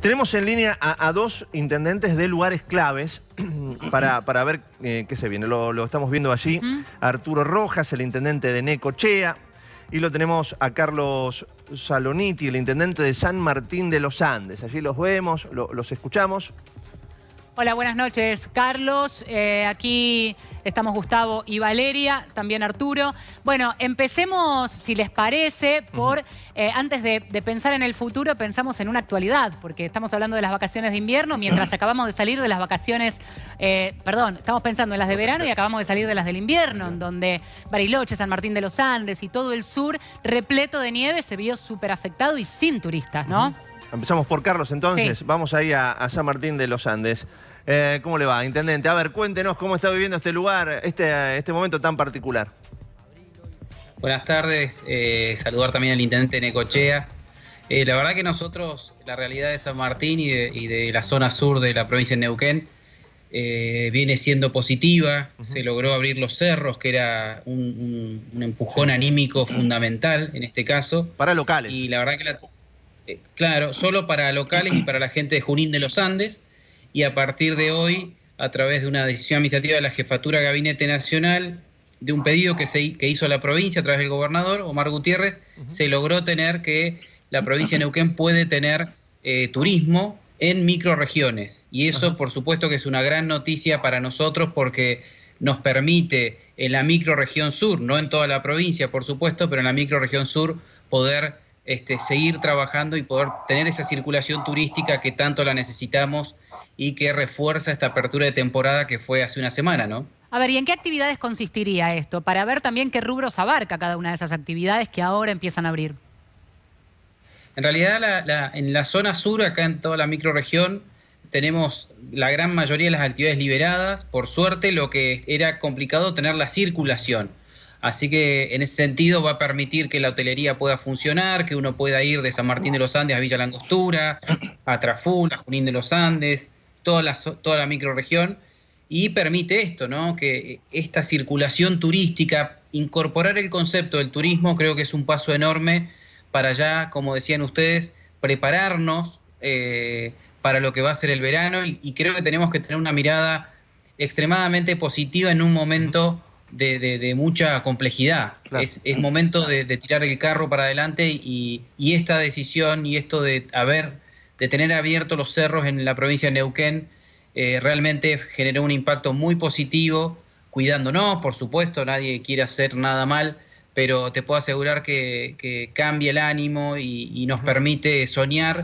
Tenemos en línea a, dos intendentes de lugares claves para, para ver eh, qué se viene. Lo, estamos viendo allí. Arturo Rojas, el intendente de Necochea. Y lo tenemos a Carlos Saloniti, el intendente de San Martín de los Andes. Allí los vemos, los escuchamos. Hola, buenas noches, Carlos. Eh, aquí estamos Gustavo y Valeria, también Arturo. Bueno, empecemos, si les parece, por, eh, antes de, pensar en el futuro, pensamos en una actualidad, porque estamos hablando de las vacaciones de invierno, mientras acabamos de salir de las vacaciones, eh, perdón, estamos pensando en las de verano y acabamos de salir de las del invierno, en donde Bariloche, San Martín de los Andes y todo el sur repleto de nieve se vio súper afectado y sin turistas, ¿no? Empezamos por Carlos entonces, vamos ahí a San Martín de los Andes. Eh, ¿Cómo le va, intendente? A ver, cuéntenos cómo está viviendo este lugar, este, este momento tan particular. Buenas tardes, eh, saludar también al intendente Necochea. Eh, la verdad que nosotros, la realidad de San Martín y de, la zona sur de la provincia de Neuquén, viene siendo positiva, se logró abrir los cerros, que era un, empujón anímico fundamental en este caso. Para locales. Y la verdad que claro, solo para locales y para la gente de Junín de los Andes, y a partir de hoy, a través de una decisión administrativa de la Jefatura Gabinete Nacional, de un pedido que, se, hizo la provincia a través del gobernador, Omar Gutiérrez, se logró tener que la provincia de Neuquén puede tener eh, turismo en microregiones. Y eso, por supuesto, que es una gran noticia para nosotros porque nos permite en la microregión sur, no en toda la provincia, por supuesto, pero en la microregión sur poder este, seguir trabajando y poder tener esa circulación turística que tanto la necesitamos y que refuerza esta apertura de temporada que fue hace una semana, ¿no? A ver, ¿y en qué actividades consistiría esto? Para ver también qué rubros abarca cada una de esas actividades que ahora empiezan a abrir. En realidad, en la zona sur, acá en toda la microregión, tenemos la gran mayoría de las actividades liberadas. Por suerte, lo que era complicado tener la circulación. Así que en ese sentido va a permitir que la hotelería pueda funcionar, que uno pueda ir de San Martín de los Andes a Villa Langostura, a Traful, a Junín de los Andes, toda la, toda la microregión, y permite esto, ¿no? Que eh, esta circulación turística, incorporar el concepto del turismo, creo que es un paso enorme para ya, como decían ustedes, prepararnos eh, para lo que va a ser el verano y, creo que tenemos que tener una mirada extremadamente positiva en un momento de, mucha complejidad. Es, momento de, tirar el carro para adelante y, esta decisión y esto de haber, de tener abiertos los cerros en la provincia de Neuquén, eh, realmente generó un impacto muy positivo, cuidándonos, por supuesto, nadie quiere hacer nada mal, pero te puedo asegurar que, cambia el ánimo y, nos permite soñar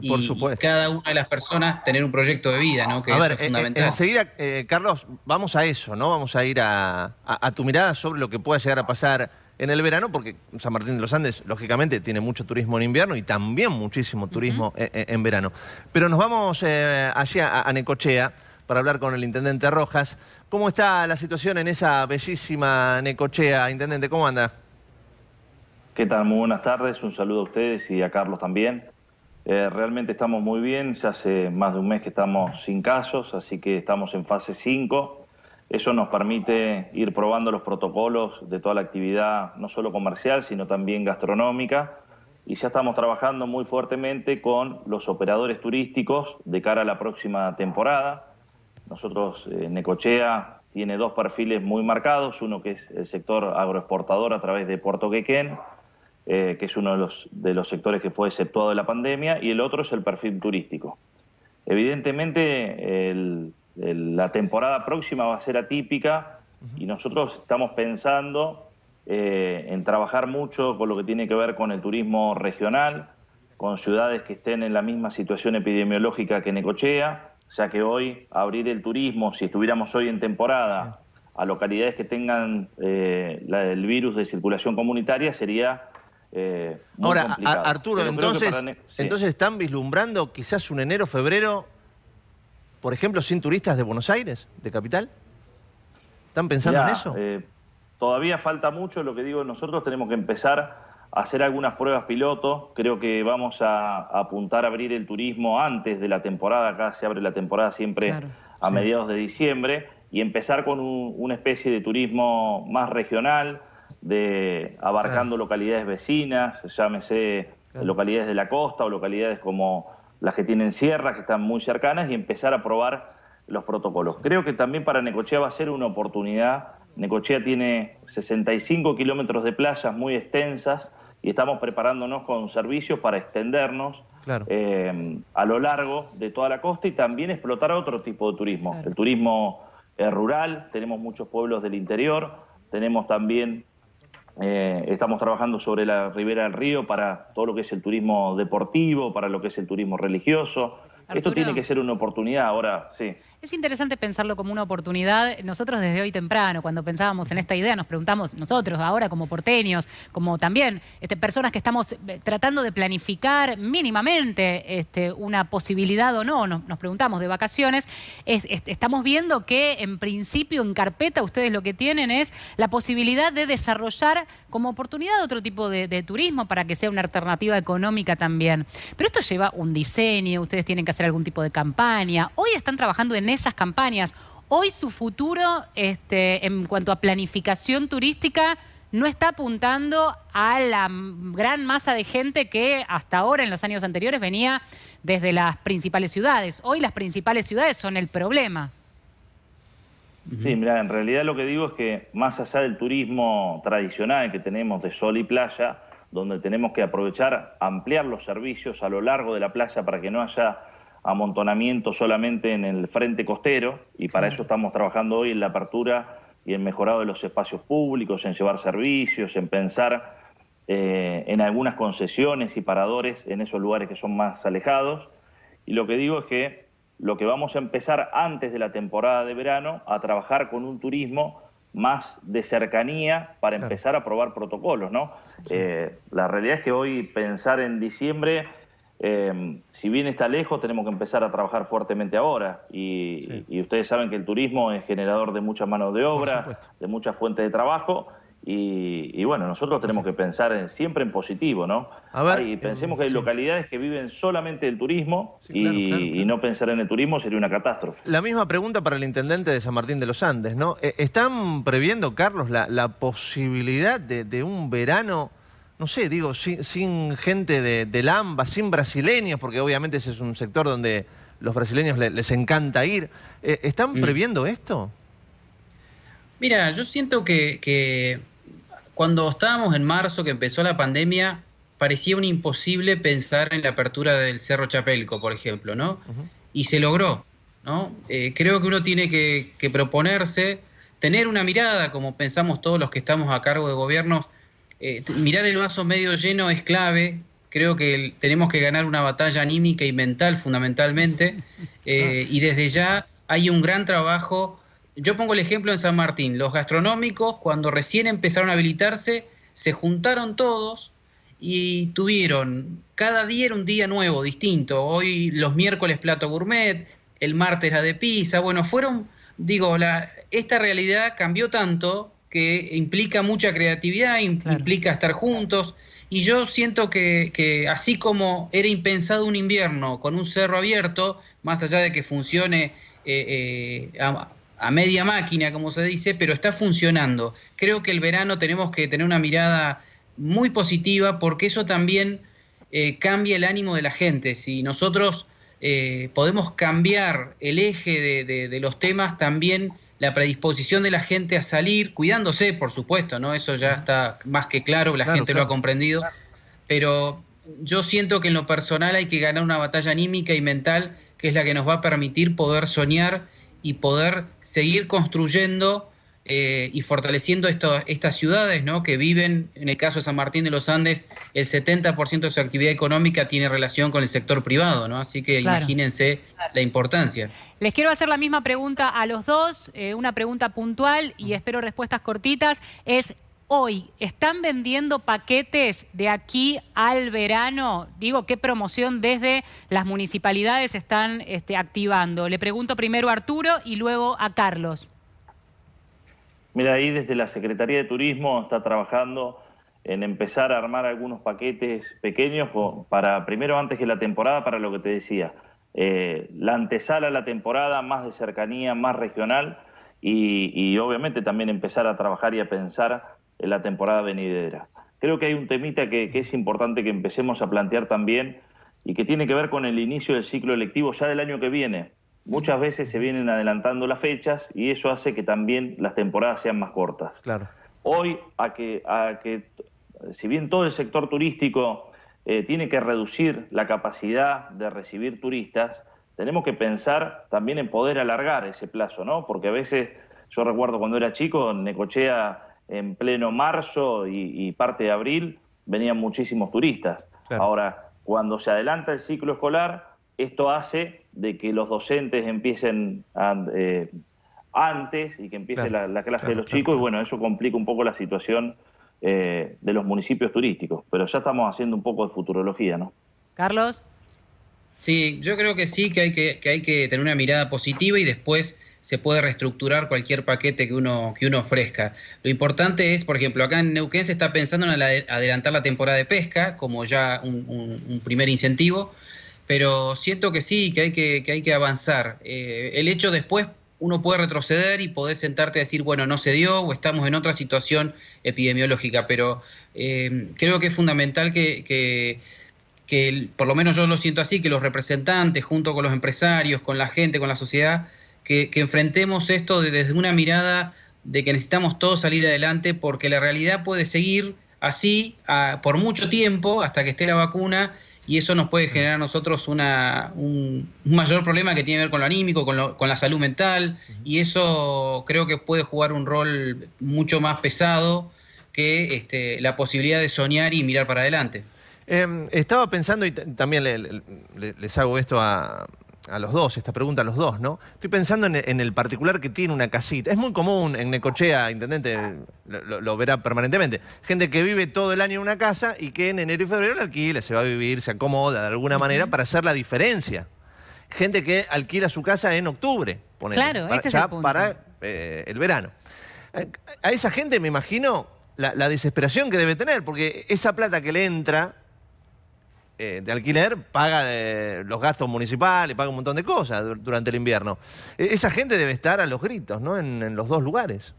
y, Por supuesto. cada una de las personas tener un proyecto de vida, ¿no? Que es eh, eh, fundamental. enseguida, eh, Carlos, vamos a eso, ¿no? Vamos a ir a, tu mirada sobre lo que pueda llegar a pasar en el verano, porque San Martín de los Andes, lógicamente, tiene mucho turismo en invierno y también muchísimo turismo en, verano. Pero nos vamos allí a Necochea para hablar con el intendente Rojas. ¿Cómo está la situación en esa bellísima Necochea? Intendente, ¿cómo anda? ¿Qué tal? Muy buenas tardes. Un saludo a ustedes y a Carlos también. Eh, realmente estamos muy bien. Ya hace más de un mes que estamos sin casos, así que estamos en fase 5. Eso nos permite ir probando los protocolos de toda la actividad, no solo comercial, sino también gastronómica. Y ya estamos trabajando muy fuertemente con los operadores turísticos de cara a la próxima temporada nosotros, eh, Necochea tiene dos perfiles muy marcados, uno que es el sector agroexportador a través de Puerto Quequén, eh, que es uno de los, sectores que fue exceptuado de la pandemia, y el otro es el perfil turístico. Evidentemente, la temporada próxima va a ser atípica y nosotros estamos pensando eh, en trabajar mucho con lo que tiene que ver con el turismo regional, con ciudades que estén en la misma situación epidemiológica que Necochea, o sea que hoy abrir el turismo, si estuviéramos hoy en temporada, a localidades que tengan eh, la, el virus de circulación comunitaria sería eh, Ahora, Arturo, entonces, entonces están vislumbrando quizás un enero, febrero, por ejemplo, sin turistas de Buenos Aires, de capital. ¿Están pensando en eso? Eh, todavía falta mucho, lo que digo, nosotros tenemos que empezar hacer algunas pruebas piloto. Creo que vamos a, apuntar a abrir el turismo antes de la temporada. Acá se abre la temporada siempre a mediados de diciembre y empezar con una especie de turismo más regional, de abarcando localidades vecinas, llámese localidades de la costa o localidades como las que tienen sierras que están muy cercanas, y empezar a probar los protocolos. Creo que también para Necochea va a ser una oportunidad. Necochea tiene 65 kilómetros de playas muy extensas, y estamos preparándonos con servicios para extendernos eh, a lo largo de toda la costa y también explotar otro tipo de turismo. El turismo eh, rural, tenemos muchos pueblos del interior, tenemos también, eh, estamos trabajando sobre la ribera del río para todo lo que es el turismo deportivo, para lo que es el turismo religioso. Esto tiene que ser una oportunidad ahora, sí. Es interesante pensarlo como una oportunidad. Nosotros desde hoy temprano, cuando pensábamos en esta idea, nos preguntamos nosotros ahora como porteños, como también este, personas que estamos eh, tratando de planificar mínimamente este, una posibilidad o no, nos, preguntamos de vacaciones, este, estamos viendo que en principio en carpeta ustedes lo que tienen es la posibilidad de desarrollar como oportunidad otro tipo de, de turismo para que sea una alternativa económica también. Pero esto lleva un diseño, ustedes tienen que hacer algún tipo de campaña. Hoy están trabajando en esas campañas. Hoy su futuro este, en cuanto a planificación turística no está apuntando a la gran masa de gente que hasta ahora en los años anteriores venía desde las principales ciudades. Hoy las principales ciudades son el problema. Sí, mira, en realidad lo que digo es que más allá del turismo tradicional que tenemos de sol y playa, donde tenemos que aprovechar, ampliar los servicios a lo largo de la playa para que no haya amontonamiento solamente en el frente costero y para eso estamos trabajando hoy en la apertura y en mejorado de los espacios públicos, en llevar servicios, en pensar eh, en algunas concesiones y paradores en esos lugares que son más alejados. Y lo que digo es que lo que vamos a empezar antes de la temporada de verano a trabajar con un turismo más de cercanía para empezar a probar protocolos, eh, la realidad es que hoy pensar en diciembre Em, si bien está lejos, tenemos que empezar a trabajar fuertemente ahora. Y, ustedes saben que el turismo es generador de muchas manos de obra, de muchas fuentes de trabajo. Y, bueno, nosotros tenemos que pensar en, siempre en positivo, ¿no? A ver, pensemos em, que hay localidades que viven solamente del turismo y, no pensar en el turismo sería una catástrofe. La misma pregunta para el intendente de San Martín de los Andes, ¿no? Eh, ¿Están previendo, Carlos, la, la posibilidad de un verano no sé, digo, sin, gente de, de, sin brasileños, porque obviamente ese es un sector donde los brasileños les, encanta ir. Eh, ¿Están mm. previendo esto? Mira, yo siento que, cuando estábamos en marzo, que empezó la pandemia, parecía un imposible pensar en la apertura del Cerro Chapelco, por ejemplo, ¿no? Y se logró, ¿no? Eh, creo que uno tiene que, que, proponerse, tener una mirada, como pensamos todos los que estamos a cargo de gobiernos, eh, mirar el vaso medio lleno es clave. Creo que tenemos que ganar una batalla anímica y mental fundamentalmente. Eh, ah. y desde ya hay un gran trabajo. Yo pongo el ejemplo en San Martín. Los gastronómicos, cuando recién empezaron a habilitarse, se juntaron todos y tuvieron, cada día era un día nuevo, distinto. Hoy los miércoles plato gourmet, el martes la de pizza. Bueno, fueron, digo, la, esta realidad cambió tanto que implica mucha creatividad, implica estar juntos. Y yo siento que, así como era impensado un invierno con un cerro abierto, más allá de que funcione eh, eh, a, media máquina, como se dice, pero está funcionando. Creo que el verano tenemos que tener una mirada muy positiva porque eso también eh, cambia el ánimo de la gente. Si nosotros podemos cambiar el eje de los temas, también la predisposición de la gente a salir, cuidándose, por supuesto, ¿no? Eso ya está más que claro, la gente lo ha comprendido. Pero yo siento que en lo personal hay que ganar una batalla anímica y mental, que es la que nos va a permitir poder soñar y poder seguir construyendo eh, y fortaleciendo estas ciudades que viven, en el caso de San Martín de los Andes, el 70% de su actividad económica tiene relación con el sector privado, así que imagínense la importancia. Les quiero hacer la misma pregunta a los dos, eh, una pregunta puntual y espero respuestas cortitas, es hoy están vendiendo paquetes de aquí al verano? Digo, ¿qué promoción desde las municipalidades están este, activando? Le pregunto primero a Arturo y luego a Carlos. Mira, ahí desde la Secretaría de Turismo está trabajando en empezar a armar algunos paquetes pequeños para, primero antes que la temporada, para lo que te decía, eh, la antesala a la temporada más de cercanía, más regional y, obviamente también empezar a trabajar y a pensar en la temporada venidera. Creo que hay un temita que es importante que empecemos a plantear también y que tiene que ver con el inicio del ciclo electivo ya del año que viene muchas veces se vienen adelantando las fechas y eso hace que también las temporadas sean más cortas. Claro. Hoy, a que, a que si bien todo el sector turístico eh, tiene que reducir la capacidad de recibir turistas, tenemos que pensar también en poder alargar ese plazo, ¿no? Porque a veces, yo recuerdo cuando era chico, en Necochea en pleno marzo y, parte de abril venían muchísimos turistas. Ahora, cuando se adelanta el ciclo escolar, esto hace de que los docentes empiecen eh, antes y que empiece la, clase de los chicos y bueno, eso complica un poco la situación eh, de los municipios turísticos, pero ya estamos haciendo un poco de futurología, ¿no? Carlos. Sí, yo creo que sí, que hay que, hay que tener una mirada positiva y después se puede reestructurar cualquier paquete que uno, que uno ofrezca. Lo importante es, por ejemplo, acá en Neuquén se está pensando en adelantar la temporada de pesca como ya un primer incentivo pero siento que sí, que hay que, hay que avanzar. Eh, el hecho después uno puede retroceder y poder sentarte a decir, bueno, no se dio o estamos en otra situación epidemiológica, pero eh, creo que es fundamental que, que, que, por lo menos yo lo siento así, que los representantes, junto con los empresarios, con la gente, con la sociedad, que, enfrentemos esto desde una mirada de que necesitamos todos salir adelante porque la realidad puede seguir así por mucho tiempo hasta que esté la vacuna y eso nos puede generar a nosotros un, mayor problema que tiene que ver con lo anímico, con, la salud mental, y eso creo que puede jugar un rol mucho más pesado que este, la posibilidad de soñar y mirar para adelante. Em, estaba pensando, y también le, les hago esto a, a los dos, esta pregunta a los dos, ¿no? Estoy pensando en, el particular que tiene una casita. Es muy común en Necochea, intendente, lo, verá permanentemente. Gente que vive todo el año en una casa y que en enero y febrero la alquila, se va a vivir, se acomoda de alguna manera para hacer la diferencia. Gente que alquila su casa en octubre, para, este ya el para eh, el verano. A, esa gente me imagino la desesperación que debe tener, porque esa plata que le entra eh, de alquiler paga eh, los gastos municipales, paga un montón de cosas durante el invierno. E-, esa gente debe estar a los gritos, ¿no? En, los dos lugares.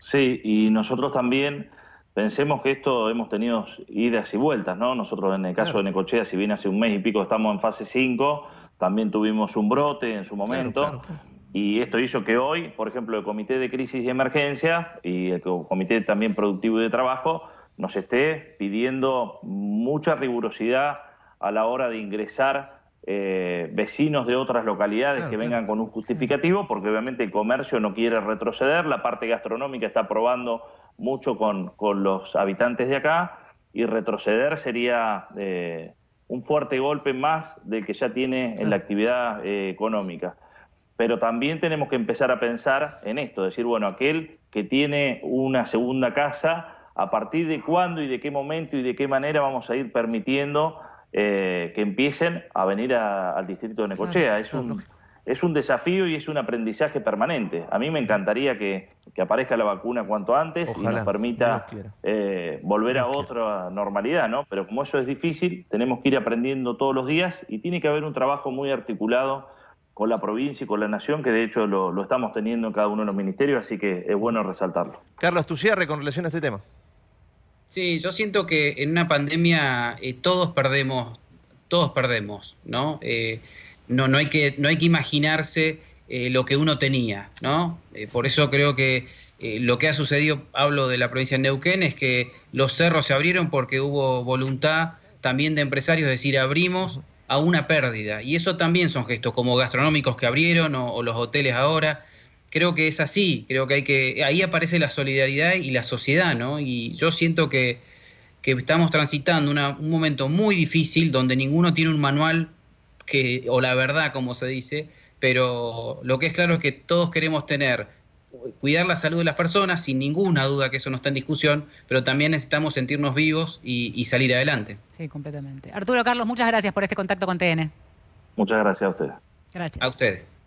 Sí, y nosotros también pensemos que esto hemos tenido idas y vueltas, ¿no? Nosotros en el caso de Necochea, si bien hace un mes y pico estamos en fase 5, también tuvimos un brote en su momento. Y esto hizo que hoy, por ejemplo, el Comité de Crisis y Emergencia y el Comité también Productivo y de Trabajo nos esté pidiendo mucha rigurosidad a la hora de ingresar eh, vecinos de otras localidades que vengan con un justificativo, porque obviamente el comercio no quiere retroceder, la parte gastronómica está probando mucho con, los habitantes de acá, y retroceder sería eh, un fuerte golpe más del que ya tiene en la actividad eh, económica. Pero también tenemos que empezar a pensar en esto, decir, bueno, aquel que tiene una segunda casa, a partir de cuándo y de qué momento y de qué manera vamos a ir permitiendo eh, que empiecen a venir al distrito de Necochea. Es un, es un desafío y es un aprendizaje permanente. A mí me encantaría que, aparezca la vacuna cuanto antes y nos permita eh, volver a otra normalidad, ¿no? Pero como eso es difícil, tenemos que ir aprendiendo todos los días y tiene que haber un trabajo muy articulado con la provincia y con la nación, que de hecho lo, lo estamos teniendo en cada uno de los ministerios, así que es bueno resaltarlo. Carlos, tu cierre con relación a este tema. Sí, yo siento que en una pandemia eh, todos perdemos, todos perdemos, ¿no? Eh, no, no, hay que, no hay que imaginarse eh, lo que uno tenía, ¿no? por eso creo que lo que ha sucedido, hablo de la provincia de Neuquén, es que los cerros se abrieron porque hubo voluntad también de empresarios, de decir, abrimos a una pérdida. Y eso también son gestos como gastronómicos que abrieron o los hoteles ahora creo que es así, creo que hay que, ahí aparece la solidaridad y la sociedad, ¿no? Y yo siento que, estamos transitando un momento muy difícil donde ninguno tiene un manual que, o la verdad, como se dice, pero lo que es claro es que todos queremos tener, eh, cuidar la salud de las personas, sin ninguna duda que eso no está en discusión, pero también necesitamos sentirnos vivos y salir adelante. Sí, completamente. Arturo Carlos, muchas gracias por este contacto con TN. Muchas gracias a ustedes. Gracias. A ustedes.